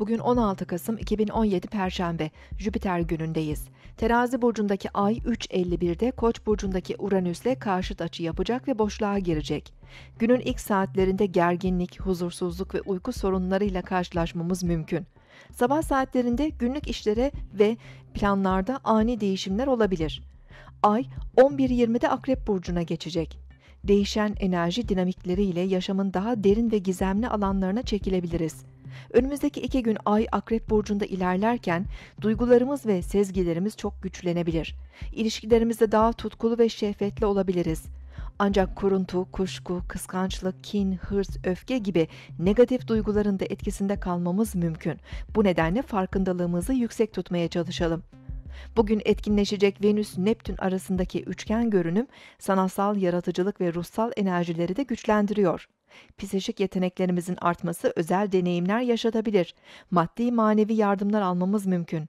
Bugün 16 Kasım 2017 Perşembe, Jüpiter günündeyiz. Terazi burcundaki Ay 3.51'de Koç burcundaki Uranüs'le karşıt açı yapacak ve boşluğa girecek. Günün ilk saatlerinde gerginlik, huzursuzluk ve uyku sorunlarıyla karşılaşmamız mümkün. Sabah saatlerinde günlük işlere ve planlarda ani değişimler olabilir. Ay 11.20'de Akrep burcuna geçecek. Değişen enerji dinamikleriyle yaşamın daha derin ve gizemli alanlarına çekilebiliriz Önümüzdeki iki gün ay akrep burcunda ilerlerken duygularımız ve sezgilerimiz çok güçlenebilir. İlişkilerimizde daha tutkulu ve şefkatli olabiliriz. Ancak kuruntu, kuşku, kıskançlık, kin, hırs, öfke gibi negatif duyguların da etkisinde kalmamız mümkün. Bu nedenle farkındalığımızı yüksek tutmaya çalışalım. Bugün etkinleşecek Venüs-Neptün arasındaki üçgen görünüm sanatsal yaratıcılık ve ruhsal enerjileri de güçlendiriyor. Psikolojik yeteneklerimizin artması özel deneyimler yaşatabilir. Maddi manevi yardımlar almamız mümkün.